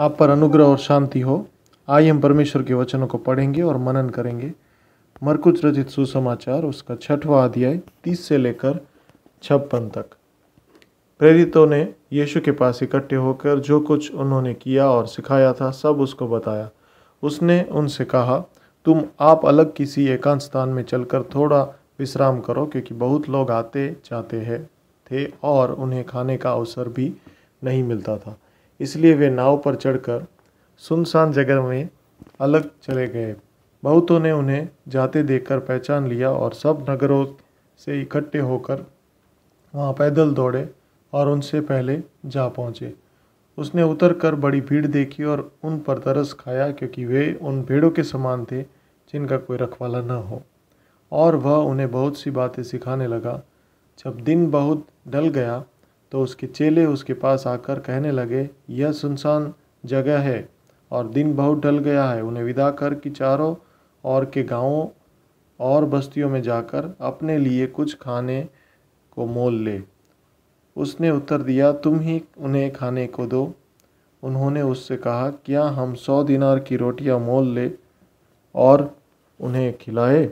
आप पर अनुग्रह और शांति हो आइए हम परमेश्वर के वचनों को पढ़ेंगे और मनन करेंगे मरकुच रचित सुसमाचार उसका छठवां अध्याय तीस से लेकर छप्पन तक प्रेरितों ने यीशु के पास इकट्ठे होकर जो कुछ उन्होंने किया और सिखाया था सब उसको बताया उसने उनसे कहा तुम आप अलग किसी एकांत स्थान में चलकर थोड़ा विश्राम करो क्योंकि बहुत लोग आते जाते हैं थे और उन्हें खाने का अवसर भी नहीं मिलता था इसलिए वे नाव पर चढ़कर सुनसान जगह में अलग चले गए बहुतों ने उन्हें जाते देखकर पहचान लिया और सब नगरों से इकट्ठे होकर वहाँ पैदल दौड़े और उनसे पहले जा पहुँचे उसने उतर कर बड़ी भीड़ देखी और उन पर तरस खाया क्योंकि वे उन भेड़ों के समान थे जिनका कोई रखवाला न हो और वह उन्हें बहुत सी बातें सिखाने लगा जब दिन बहुत ढल गया तो उसके चेले उसके पास आकर कहने लगे यह सुनसान जगह है और दिन बहुत ढल गया है उन्हें विदा कर कि चारों और के गांवों और बस्तियों में जाकर अपने लिए कुछ खाने को मोल ले उसने उत्तर दिया तुम ही उन्हें खाने को दो उन्होंने उससे कहा क्या हम सौ दिनार की रोटियां मोल ले और उन्हें खिलाए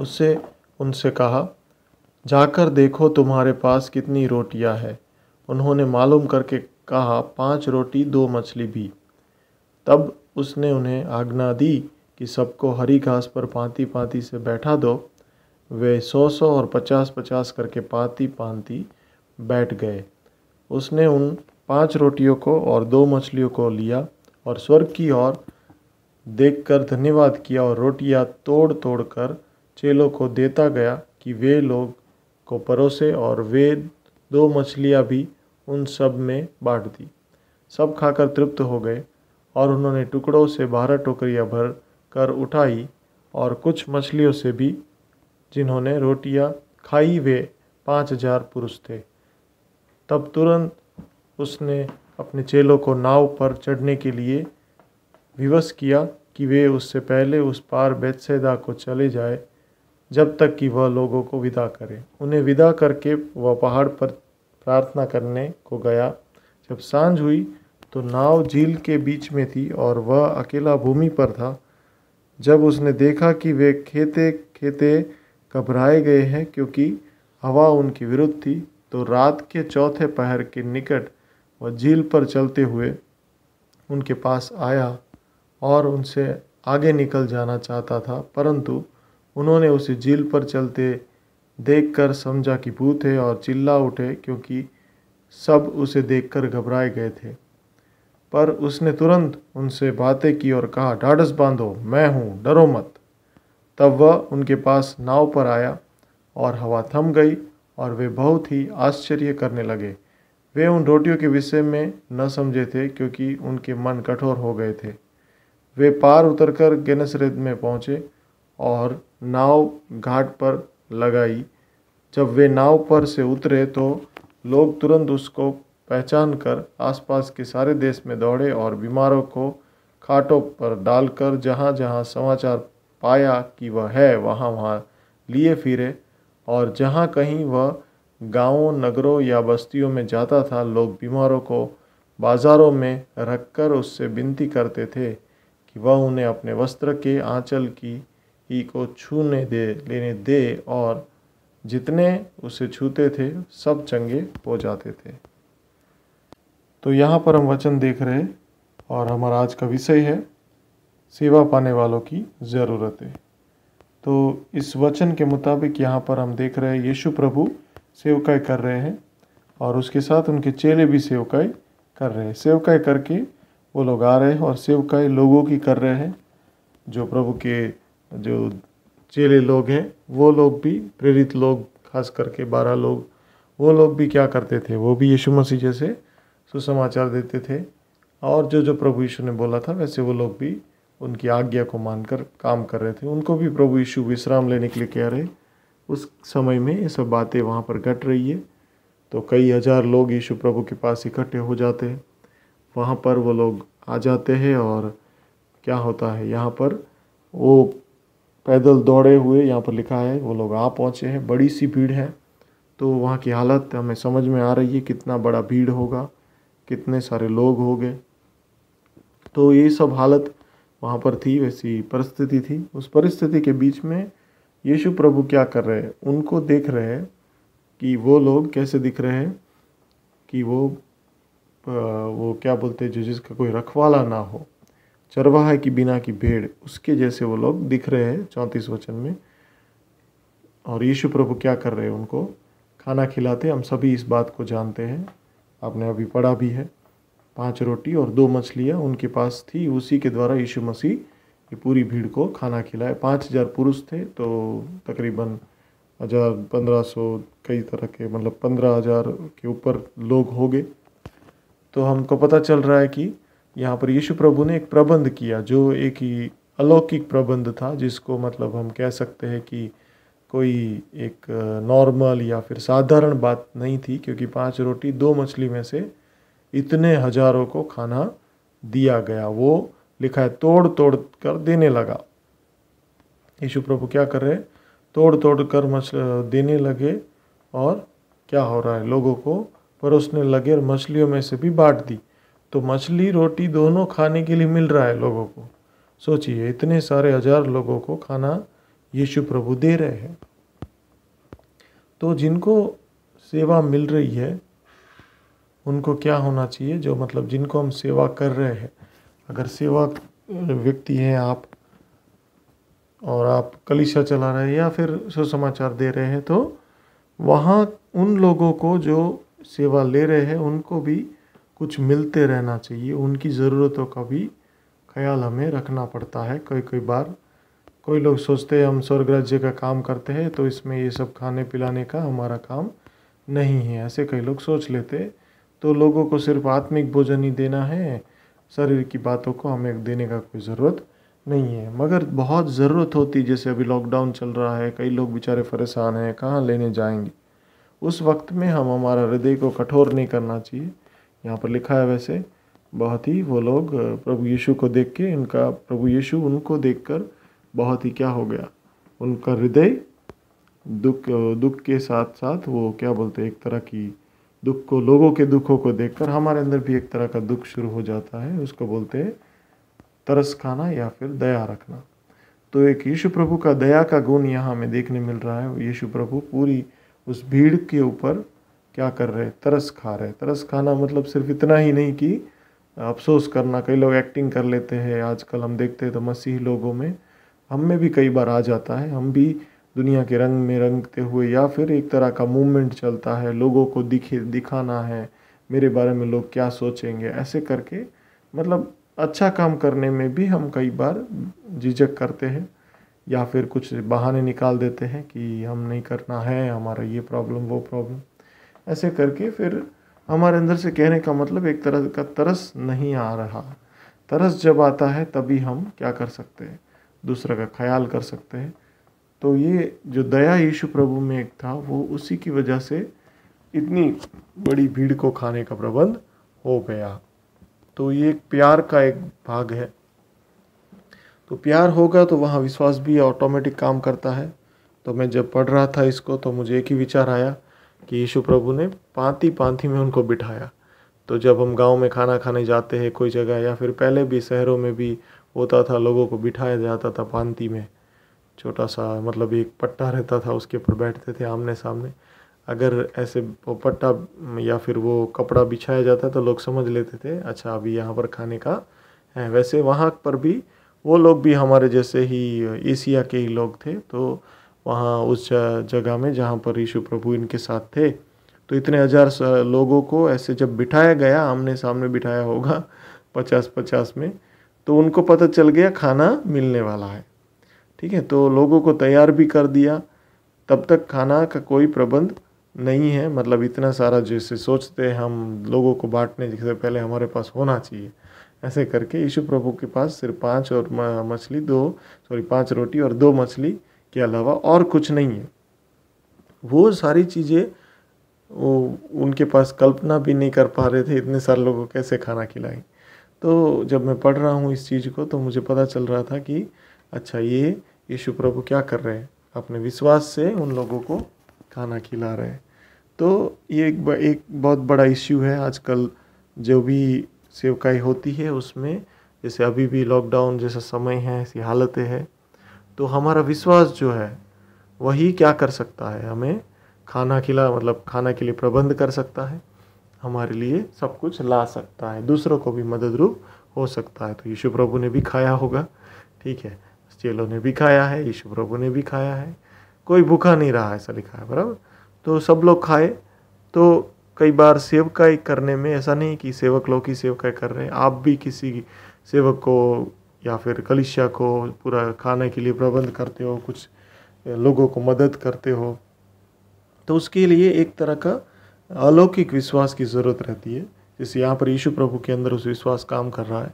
उससे उनसे कहा जाकर देखो तुम्हारे पास कितनी रोटियां हैं उन्होंने मालूम करके कहा पांच रोटी दो मछली भी तब उसने उन्हें आज्ञा दी कि सबको हरी घास पर पांति पांति से बैठा दो वे सौ सौ और पचास पचास करके पांति पांति बैठ गए उसने उन पांच रोटियों को और दो मछलियों को लिया और स्वर्ग की ओर देखकर धन्यवाद किया और रोटियां तोड़ तोड़ कर चेलों को देता गया कि वे लोग को परोसे और वे दो मछलियाँ भी उन सब में बाँट दी सब खाकर तृप्त हो गए और उन्होंने टुकड़ों से बारह टोकरियाँ भर कर उठाई और कुछ मछलियों से भी जिन्होंने रोटियाँ खाई वे पाँच हजार पुरुष थे तब तुरंत उसने अपने चेलों को नाव पर चढ़ने के लिए विवश किया कि वे उससे पहले उस पार बेतसैदा को चले जाए जब तक कि वह लोगों को विदा करे उन्हें विदा करके वह पहाड़ पर प्रार्थना करने को गया जब सांझ हुई तो नाव झील के बीच में थी और वह अकेला भूमि पर था जब उसने देखा कि वे खेते खेते घबराए गए हैं क्योंकि हवा उनके विरुद्ध थी तो रात के चौथे पहर के निकट वह झील पर चलते हुए उनके पास आया और उनसे आगे निकल जाना चाहता था परंतु उन्होंने उसे झील पर चलते देखकर समझा कि भूत है और चिल्ला उठे क्योंकि सब उसे देखकर घबराए गए थे पर उसने तुरंत उनसे बातें की और कहा ढाढ़स बांधो मैं हूँ डरो मत तब वह उनके पास नाव पर आया और हवा थम गई और वे बहुत ही आश्चर्य करने लगे वे उन रोटियों के विषय में न समझे थे क्योंकि उनके मन कठोर हो गए थे वे पार उतरकर गेनसरेत में पहुँचे और नाव घाट पर लगाई जब वे नाव पर से उतरे तो लोग तुरंत उसको पहचान कर आसपास के सारे देश में दौड़े और बीमारों को खाटों पर डालकर जहाँ जहाँ समाचार पाया कि वह है वहाँ वहाँ लिए फिरे और जहाँ कहीं वह गांवों नगरों या बस्तियों में जाता था लोग बीमारों को बाजारों में रखकर उससे विनती करते थे कि वह उन्हें अपने वस्त्र के आंचल की ई को छूने दे लेने दे और जितने उसे छूते थे सब चंगे हो जाते थे तो यहाँ पर हम वचन देख रहे और हमारा आज का विषय है सेवा पाने वालों की ज़रूरतें तो इस वचन के मुताबिक यहाँ पर हम देख रहे हैं यीशु प्रभु सेवकाय कर रहे हैं और उसके साथ उनके चेले भी सेवकाय कर रहे हैं सेवकाय करके वो लोग आ रहे हैं और सेवकाय लोगों की कर रहे हैं जो प्रभु के जो चेले लोग हैं वो लोग भी प्रेरित लोग खास करके बारह लोग वो लोग भी क्या करते थे वो भी यीशु मसीह जैसे सुसमाचार देते थे और जो जो प्रभु यीशु ने बोला था वैसे वो लोग भी उनकी आज्ञा को मानकर काम कर रहे थे उनको भी प्रभु यीशु विश्राम लेने के लिए कह रहे उस समय में ये सब बातें वहाँ पर घट रही है तो कई हज़ार लोग यीशु प्रभु के पास इकट्ठे हो जाते हैं वहाँ पर वो लोग आ जाते हैं और क्या होता है यहाँ पर वो पैदल दौड़े हुए यहाँ पर लिखा है वो लोग आ पहुँचे हैं बड़ी सी भीड़ है तो वहाँ की हालत हमें समझ में आ रही है कितना बड़ा भीड़ होगा कितने सारे लोग हो गए तो ये सब हालत वहाँ पर थी वैसी परिस्थिति थी उस परिस्थिति के बीच में यीशु प्रभु क्या कर रहे हैं उनको देख रहे हैं कि वो लोग कैसे दिख रहे हैं कि वो वो क्या बोलते हैं जो जिसका कोई रखवाला ना हो चरवाहा की बिना की भेड़ उसके जैसे वो लोग दिख रहे हैं चौंतीस वचन में और यीशु प्रभु क्या कर रहे हैं उनको खाना खिलाते हम सभी इस बात को जानते हैं आपने अभी पढ़ा भी है पांच रोटी और दो मछलियाँ उनके पास थी उसी के द्वारा यीशु मसीह ये पूरी भीड़ को खाना खिलाए पाँच हज़ार पुरुष थे तो तकरीबन हज़ार पंद्रह सौ कई तरह के मतलब पंद्रह हज़ार के ऊपर लोग हो गए तो हमको पता चल रहा है कि यहाँ पर यीशु प्रभु ने एक प्रबंध किया जो एक ही अलौकिक प्रबंध था जिसको मतलब हम कह सकते हैं कि कोई एक नॉर्मल या फिर साधारण बात नहीं थी क्योंकि पांच रोटी दो मछली में से इतने हजारों को खाना दिया गया वो लिखा है तोड़ तोड़ कर देने लगा यीशु प्रभु क्या कर रहे तोड़ तोड़ कर मछली देने लगे और क्या हो रहा है लोगों को परोसने लगे और मछलियों में से भी बांट दी तो मछली रोटी दोनों खाने के लिए मिल रहा है लोगों को सोचिए इतने सारे हजार लोगों को खाना यीशु प्रभु दे रहे हैं तो जिनको सेवा मिल रही है उनको क्या होना चाहिए जो मतलब जिनको हम सेवा कर रहे हैं अगर सेवा व्यक्ति हैं आप और आप कलिशा चला रहे हैं या फिर सुसमाचार दे रहे हैं तो वहाँ उन लोगों को जो सेवा ले रहे हैं उनको भी कुछ मिलते रहना चाहिए उनकी ज़रूरतों का भी ख्याल हमें रखना पड़ता है कई कई बार कोई लोग सोचते हैं हम स्वर्ग राज्य का काम करते हैं तो इसमें ये सब खाने पिलाने का हमारा काम नहीं है ऐसे कई लोग सोच लेते तो लोगों को सिर्फ आत्मिक भोजन ही देना है शरीर की बातों को हमें देने का कोई ज़रूरत नहीं है मगर बहुत ज़रूरत होती जैसे अभी लॉकडाउन चल रहा है कई लोग बेचारे परेशान हैं कहाँ लेने जाएंगे उस वक्त में हम हमारा हृदय को कठोर नहीं करना चाहिए यहाँ पर लिखा है वैसे बहुत ही वो लोग प्रभु यीशु को देख के इनका प्रभु यीशु उनको देखकर बहुत ही क्या हो गया उनका हृदय दुख दुख के साथ साथ वो क्या बोलते हैं एक तरह की दुख को लोगों के दुखों को देखकर हमारे अंदर भी एक तरह का दुख शुरू हो जाता है उसको बोलते हैं तरस खाना या फिर दया रखना तो एक यीशु प्रभु का दया का गुण यहाँ हमें देखने मिल रहा है यीशु प्रभु पूरी उस भीड़ के ऊपर क्या कर रहे तरस खा रहे तरस खाना मतलब सिर्फ इतना ही नहीं कि अफसोस करना कई लोग एक्टिंग कर लेते हैं आजकल हम देखते हैं तो मसीह लोगों में हम में भी कई बार आ जाता है हम भी दुनिया के रंग में रंगते हुए या फिर एक तरह का मूवमेंट चलता है लोगों को दिखे दिखाना है मेरे बारे में लोग क्या सोचेंगे ऐसे करके मतलब अच्छा काम करने में भी हम कई बार झिझक करते हैं या फिर कुछ बहाने निकाल देते हैं कि हम नहीं करना है हमारा ये प्रॉब्लम वो प्रॉब्लम ऐसे करके फिर हमारे अंदर से कहने का मतलब एक तरह का तरस नहीं आ रहा तरस जब आता है तभी हम क्या कर सकते हैं दूसरा का ख्याल कर सकते हैं तो ये जो दया यीशु प्रभु में एक था वो उसी की वजह से इतनी बड़ी भीड़ को खाने का प्रबंध हो गया तो ये एक प्यार का एक भाग है तो प्यार होगा तो वहाँ विश्वास भी ऑटोमेटिक काम करता है तो मैं जब पढ़ रहा था इसको तो मुझे एक ही विचार आया कि यीशु प्रभु ने पांति पांति में उनको बिठाया तो जब हम गांव में खाना खाने जाते हैं कोई जगह या फिर पहले भी शहरों में भी होता था लोगों को बिठाया जाता था पांति में छोटा सा मतलब एक पट्टा रहता था उसके ऊपर बैठते थे आमने सामने अगर ऐसे वो पट्टा या फिर वो कपड़ा बिछाया जाता तो लोग समझ लेते थे अच्छा अभी यहाँ पर खाने का है वैसे वहाँ पर भी वो लोग भी हमारे जैसे ही एशिया के ही लोग थे तो वहाँ उस जगह में जहाँ पर यीशु प्रभु इनके साथ थे तो इतने हजार लोगों को ऐसे जब बिठाया गया आमने सामने बिठाया होगा पचास पचास में तो उनको पता चल गया खाना मिलने वाला है ठीक है तो लोगों को तैयार भी कर दिया तब तक खाना का कोई प्रबंध नहीं है मतलब इतना सारा जैसे सोचते हम लोगों को बांटने से पहले हमारे पास होना चाहिए ऐसे करके यीशु प्रभु के पास सिर्फ पांच और मछली दो सॉरी पांच रोटी और दो मछली के अलावा और कुछ नहीं है वो सारी चीज़ें वो उनके पास कल्पना भी नहीं कर पा रहे थे इतने सारे लोगों को कैसे खाना खिलाएं तो जब मैं पढ़ रहा हूँ इस चीज़ को तो मुझे पता चल रहा था कि अच्छा ये यीशु प्रभु क्या कर रहे हैं अपने विश्वास से उन लोगों को खाना खिला रहे हैं तो ये एक एक बहुत बड़ा इश्यू है आजकल जो भी सेवकाई होती है उसमें जैसे अभी भी लॉकडाउन जैसा समय है ऐसी हालतें हैं तो हमारा विश्वास जो है वही क्या कर सकता है हमें खाना खिला मतलब खाना के लिए प्रबंध कर सकता है हमारे लिए सब कुछ ला सकता है दूसरों को भी मदद रूप हो सकता है तो यीशु प्रभु ने भी खाया होगा ठीक है चेलों ने भी खाया है यीशु प्रभु ने भी खाया है कोई भूखा नहीं रहा ऐसा लिखा है बराबर तो सब लोग खाए तो कई बार सेवकाई करने में ऐसा नहीं कि सेवक लोग ही सेवकाई कर रहे हैं आप भी किसी सेवक को या फिर कलिशिया को पूरा खाने के लिए प्रबंध करते हो कुछ लोगों को मदद करते हो तो उसके लिए एक तरह का अलौकिक विश्वास की ज़रूरत रहती है जैसे यहाँ पर यीशु प्रभु के अंदर उस विश्वास काम कर रहा है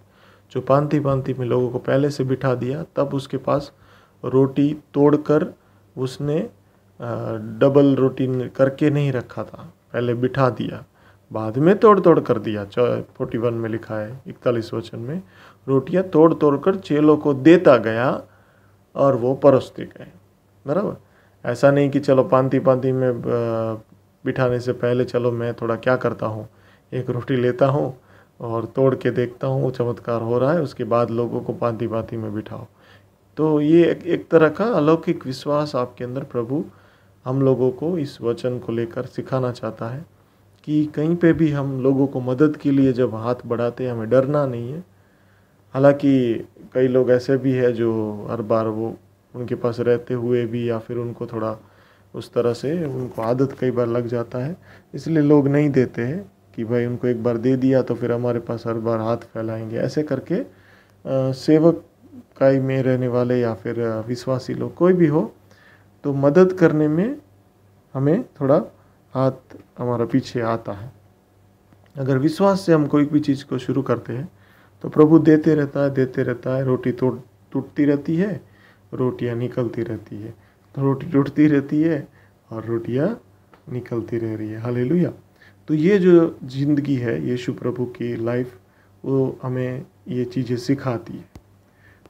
जो पांति पांति में लोगों को पहले से बिठा दिया तब उसके पास रोटी तोड़कर उसने डबल रोटी करके नहीं रखा था पहले बिठा दिया बाद में तोड़ तोड़ कर दिया फोर्टी वन में लिखा है इकतालीस वचन में रोटियां तोड़ तोड़ कर चेलों को देता गया और वो परोसते गए बराबर ऐसा नहीं कि चलो पांति पांति में बिठाने से पहले चलो मैं थोड़ा क्या करता हूँ एक रोटी लेता हूँ और तोड़ के देखता हूँ चमत्कार हो रहा है उसके बाद लोगों को पांति पांति में बिठाओ तो ये एक, एक तरह का अलौकिक विश्वास आपके अंदर प्रभु हम लोगों को इस वचन को लेकर सिखाना चाहता है कि कहीं पे भी हम लोगों को मदद के लिए जब हाथ बढ़ाते हैं हमें डरना नहीं है हालांकि कई लोग ऐसे भी है जो हर बार वो उनके पास रहते हुए भी या फिर उनको थोड़ा उस तरह से उनको आदत कई बार लग जाता है इसलिए लोग नहीं देते हैं कि भाई उनको एक बार दे दिया तो फिर हमारे पास हर बार हाथ फैलाएंगे ऐसे करके सेवक काई में रहने वाले या फिर विश्वासी लोग कोई भी हो तो मदद करने में हमें थोड़ा हाथ हमारा पीछे आता है अगर विश्वास से हम कोई भी चीज़ को शुरू करते हैं तो प्रभु देते रहता है देते रहता है रोटी तो टूटती रहती है रोटियां निकलती रहती है तो रोटी टूटती रहती है और रोटियां निकलती रह रही है हाल लुया तो ये जो जिंदगी है यीशु प्रभु की लाइफ वो हमें ये चीज़ें सिखाती है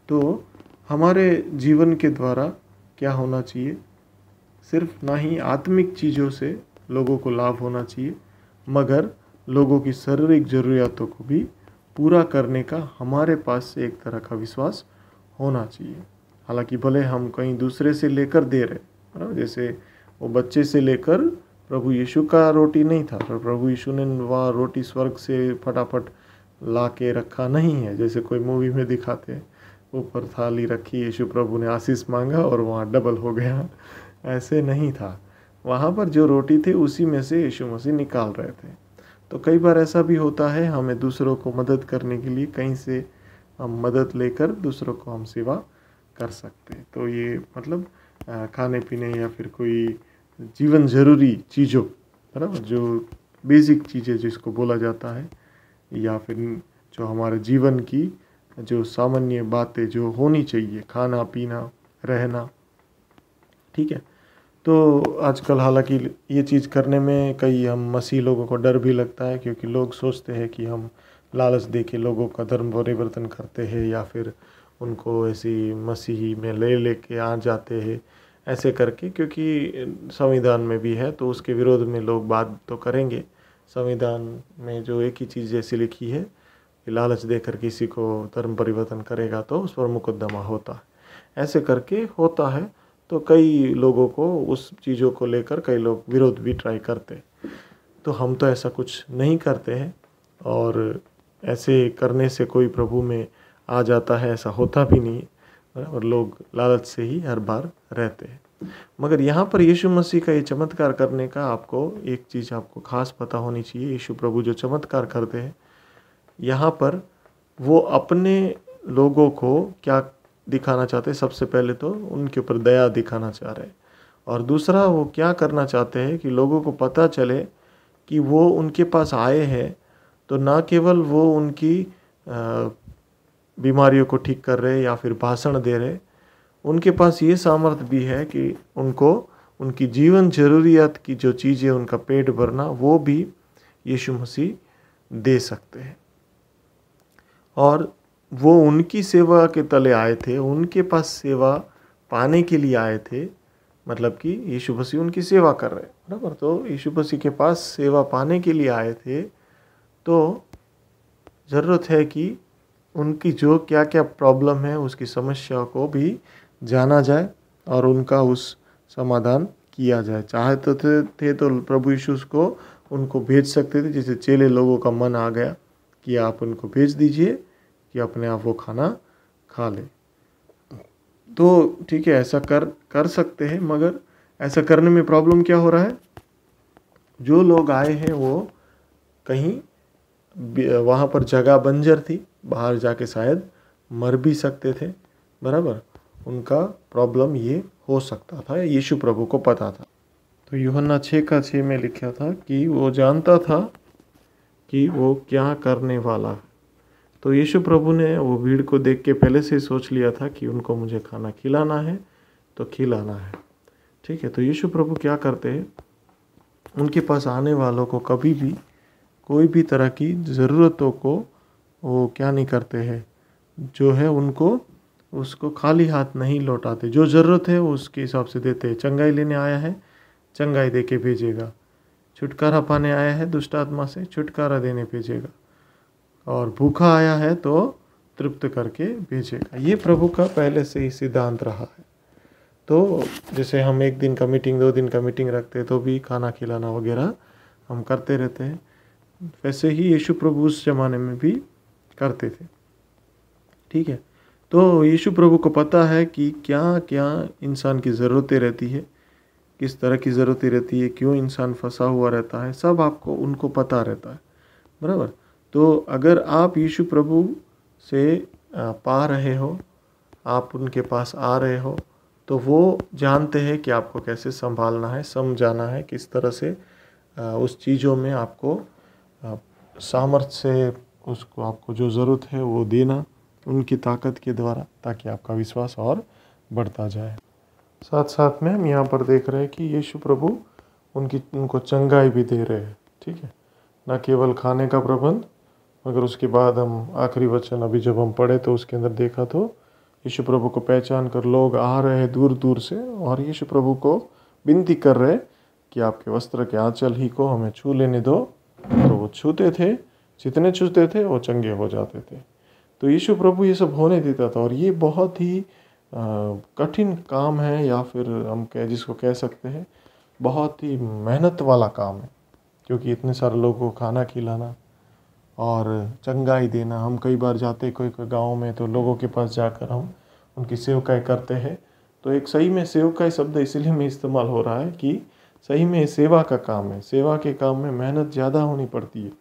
तो हमारे जीवन के द्वारा क्या होना चाहिए सिर्फ ना ही आत्मिक चीज़ों से लोगों को लाभ होना चाहिए मगर लोगों की शारीरिक ज़रूरियातों को भी पूरा करने का हमारे पास से एक तरह का विश्वास होना चाहिए हालांकि भले हम कहीं दूसरे से लेकर दे रहे है जैसे वो बच्चे से लेकर प्रभु यीशु का रोटी नहीं था पर प्रभु यीशु ने वह रोटी स्वर्ग से फटाफट ला के रखा नहीं है जैसे कोई मूवी में दिखाते हैं ऊपर थाली रखी यीशु प्रभु ने आशीष मांगा और वहाँ डबल हो गया ऐसे नहीं था वहाँ पर जो रोटी थी उसी में से यीशु मसीह निकाल रहे थे तो कई बार ऐसा भी होता है हमें दूसरों को मदद करने के लिए कहीं से हम मदद लेकर दूसरों को हम सेवा कर सकते हैं तो ये मतलब खाने पीने या फिर कोई जीवन ज़रूरी चीज़ों बराबर जो बेसिक चीज़ें जिसको बोला जाता है या फिर जो हमारे जीवन की जो सामान्य बातें जो होनी चाहिए खाना पीना रहना ठीक है तो आजकल हालांकि ये चीज़ करने में कई हम मसीह लोगों को डर भी लगता है क्योंकि लोग सोचते हैं कि हम लालच दे के लोगों का धर्म परिवर्तन करते हैं या फिर उनको ऐसी मसीही में ले ले के आ जाते हैं ऐसे करके क्योंकि संविधान में भी है तो उसके विरोध में लोग बात तो करेंगे संविधान में जो एक ही चीज़ जैसी लिखी है कि लालच देकर किसी को धर्म परिवर्तन करेगा तो उस पर मुकदमा होता है ऐसे करके होता है तो कई लोगों को उस चीज़ों को लेकर कई लोग विरोध भी ट्राई करते तो हम तो ऐसा कुछ नहीं करते हैं और ऐसे करने से कोई प्रभु में आ जाता है ऐसा होता भी नहीं और लोग लालच से ही हर बार रहते हैं मगर यहाँ पर यीशु मसीह का ये चमत्कार करने का आपको एक चीज़ आपको खास पता होनी चाहिए यीशु प्रभु जो चमत्कार करते हैं यहाँ पर वो अपने लोगों को क्या दिखाना चाहते हैं सबसे पहले तो उनके ऊपर दया दिखाना चाह रहे हैं और दूसरा वो क्या करना चाहते हैं कि लोगों को पता चले कि वो उनके पास आए हैं तो ना केवल वो उनकी बीमारियों को ठीक कर रहे या फिर भाषण दे रहे उनके पास ये सामर्थ्य भी है कि उनको उनकी जीवन जरूरियात की जो चीज़ें उनका पेट भरना वो भी यीशु मसीह दे सकते हैं और वो उनकी सेवा के तले आए थे उनके पास सेवा पाने के लिए आए थे मतलब कि यीशु मसीह उनकी सेवा कर रहे बराबर तो यीशु मसीह के पास सेवा पाने के लिए आए थे तो ज़रूरत है कि उनकी जो क्या क्या प्रॉब्लम है उसकी समस्या को भी जाना जाए और उनका उस समाधान किया जाए चाहे तो थे, थे तो प्रभु यीशु को उनको भेज सकते थे जिसे चेले लोगों का मन आ गया कि आप उनको भेज दीजिए कि अपने आप वो खाना खा ले तो ठीक है ऐसा कर कर सकते हैं मगर ऐसा करने में प्रॉब्लम क्या हो रहा है जो लोग आए हैं वो कहीं वहाँ पर जगह बंजर थी बाहर जाके शायद मर भी सकते थे बराबर उनका प्रॉब्लम ये हो सकता था यीशु प्रभु को पता था तो योहन्ना छः का छः में लिखा था कि वो जानता था कि वो क्या करने वाला है तो यीशु प्रभु ने वो भीड़ को देख के पहले से ही सोच लिया था कि उनको मुझे खाना खिलाना है तो खिलाना है ठीक है तो यीशु प्रभु क्या करते हैं उनके पास आने वालों को कभी भी कोई भी तरह की ज़रूरतों को वो क्या नहीं करते हैं जो है उनको उसको खाली हाथ नहीं लौटाते जो ज़रूरत है वो उसके हिसाब से देते हैं चंगाई लेने आया है चंगाई दे के भेजेगा छुटकारा पाने आया है दुष्ट आत्मा से छुटकारा देने भेजेगा और भूखा आया है तो तृप्त करके भेजेगा ये प्रभु का पहले से ही सिद्धांत रहा है तो जैसे हम एक दिन का मीटिंग दो दिन का मीटिंग रखते हैं तो भी खाना खिलाना वगैरह हम करते रहते हैं वैसे ही यीशु प्रभु उस जमाने में भी करते थे ठीक है तो यीशु प्रभु को पता है कि क्या क्या इंसान की ज़रूरतें रहती है किस तरह की ज़रूरतें रहती है क्यों इंसान फंसा हुआ रहता है सब आपको उनको पता रहता है बराबर तो अगर आप यीशु प्रभु से पा रहे हो आप उनके पास आ रहे हो तो वो जानते हैं कि आपको कैसे संभालना है समझाना है किस तरह से उस चीज़ों में आपको सामर्थ्य से उसको आपको जो ज़रूरत है वो देना उनकी ताकत के द्वारा ताकि आपका विश्वास और बढ़ता जाए साथ साथ में हम यहाँ पर देख रहे हैं कि यीशु प्रभु उनकी उनको चंगाई भी दे रहे हैं ठीक है न केवल खाने का प्रबंध मगर उसके बाद हम आखिरी वचन अभी जब हम पढ़े तो उसके अंदर देखा तो यीशु प्रभु को पहचान कर लोग आ रहे हैं दूर दूर से और यीशु प्रभु को विनती कर रहे कि आपके वस्त्र के आंचल ही को हमें छू लेने दो तो वो छूते थे जितने छूते थे वो चंगे हो जाते थे तो यीशु प्रभु ये सब होने देता था और ये बहुत ही कठिन काम है या फिर हम कह जिसको कह सकते हैं बहुत ही मेहनत वाला काम है क्योंकि इतने सारे लोगों को खाना खिलाना और चंगाई देना हम कई बार जाते कोई कोई गाँव में तो लोगों के पास जाकर हम उनकी सेवकाई करते हैं तो एक सही में सेवकाई शब्द इसलिए में इस्तेमाल हो रहा है कि सही में सेवा का काम है सेवा के काम में मेहनत ज़्यादा होनी पड़ती है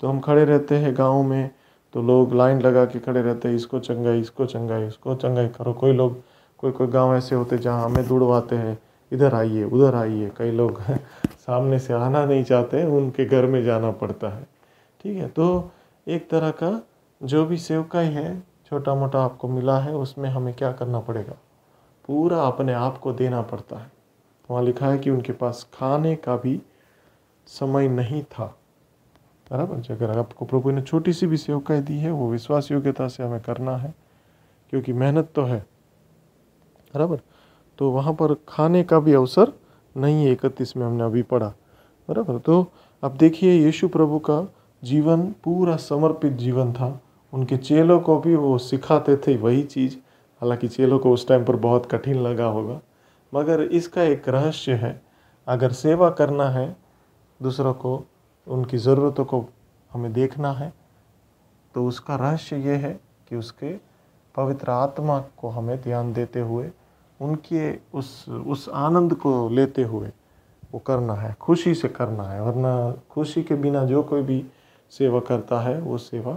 तो हम खड़े रहते हैं गाँव में तो लोग लाइन लगा के खड़े रहते हैं इसको चंगाई इसको चंगाई इसको चंगाई करो कोई लोग कोई कोई गांव ऐसे होते जहाँ हमें दुड़वाते हैं इधर आइए उधर आइए कई लोग सामने से आना नहीं चाहते उनके घर में जाना पड़ता है ठीक है तो एक तरह का जो भी सेवकाई है छोटा मोटा आपको मिला है उसमें हमें क्या करना पड़ेगा पूरा अपने आप को देना पड़ता है वहाँ लिखा है कि उनके पास खाने का भी समय नहीं था बराबर अगर आपको प्रभु ने छोटी सी भी सेवकाई दी है वो विश्वास योग्यता से हमें करना है क्योंकि मेहनत तो है बराबर तो वहाँ पर खाने का भी अवसर नहीं है इकतीस में हमने अभी पढ़ा बराबर तो अब देखिए यीशु प्रभु का जीवन पूरा समर्पित जीवन था उनके चेलों को भी वो सिखाते थे वही चीज़ हालांकि चेलों को उस टाइम पर बहुत कठिन लगा होगा मगर इसका एक रहस्य है अगर सेवा करना है दूसरों को उनकी ज़रूरतों को हमें देखना है तो उसका रहस्य ये है कि उसके पवित्र आत्मा को हमें ध्यान देते हुए उनके उस उस आनंद को लेते हुए वो करना है खुशी से करना है वरना खुशी के बिना जो कोई भी सेवा करता है वो सेवा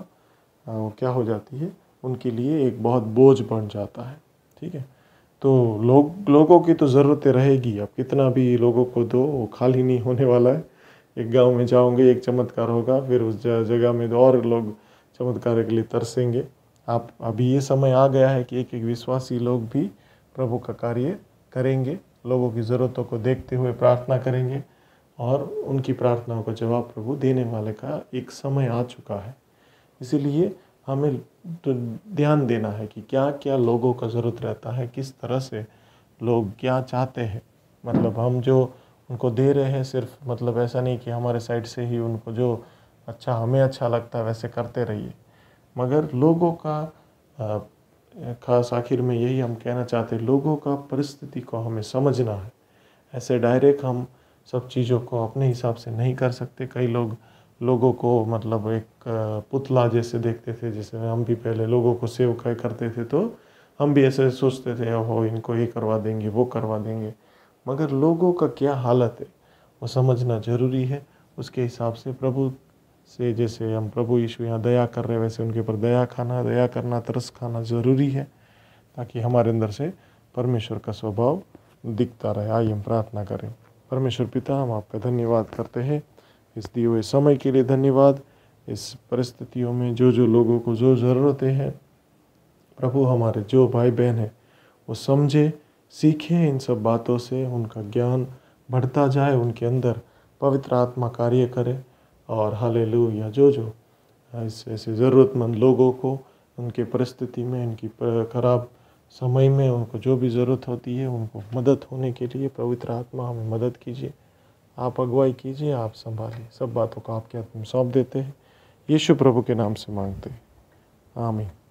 वो क्या हो जाती है उनके लिए एक बहुत बोझ बन जाता है ठीक है तो लोग लोगों की तो ज़रूरतें रहेगी अब कितना भी लोगों को दो वो खाली नहीं होने वाला है एक गांव में जाओगे एक चमत्कार होगा फिर उस जगह में और लोग चमत्कार के लिए तरसेंगे आप अभी ये समय आ गया है कि एक एक विश्वासी लोग भी प्रभु का कार्य करेंगे लोगों की ज़रूरतों को देखते हुए प्रार्थना करेंगे और उनकी प्रार्थनाओं का जवाब प्रभु देने वाले का एक समय आ चुका है इसीलिए हमें तो ध्यान देना है कि क्या क्या लोगों का ज़रूरत रहता है किस तरह से लोग क्या चाहते हैं मतलब हम जो उनको दे रहे हैं सिर्फ मतलब ऐसा नहीं कि हमारे साइड से ही उनको जो अच्छा हमें अच्छा लगता है वैसे करते रहिए मगर लोगों का खास आखिर में यही हम कहना चाहते हैं लोगों का परिस्थिति को हमें समझना है ऐसे डायरेक्ट हम सब चीज़ों को अपने हिसाब से नहीं कर सकते कई लोग लोगों को मतलब एक पुतला जैसे देखते थे जैसे हम भी पहले लोगों को सेव करते थे तो हम भी ऐसे सोचते थे हो इनको ये करवा देंगे वो करवा देंगे मगर लोगों का क्या हालत है वो समझना जरूरी है उसके हिसाब से प्रभु से जैसे हम प्रभु यीशु यहाँ दया कर रहे हैं वैसे उनके ऊपर दया खाना दया करना तरस खाना ज़रूरी है ताकि हमारे अंदर से परमेश्वर का स्वभाव दिखता रहे आइए हम प्रार्थना करें परमेश्वर पिता हम आपका धन्यवाद करते हैं इस दिए हुए समय के लिए धन्यवाद इस परिस्थितियों में जो जो लोगों को जो ज़रूरतें हैं प्रभु हमारे जो भाई बहन हैं वो समझे सीखे इन सब बातों से उनका ज्ञान बढ़ता जाए उनके अंदर पवित्र आत्मा कार्य करे और हाले या जो जो ऐसे ऐसे ज़रूरतमंद लोगों को उनके परिस्थिति में इनकी खराब समय में उनको जो भी ज़रूरत होती है उनको मदद होने के लिए पवित्र आत्मा हमें मदद कीजिए आप अगुवाई कीजिए आप संभालिए सब बातों को आपके हाथ में सौंप देते हैं यीशु प्रभु के नाम से मांगते हैं आमीन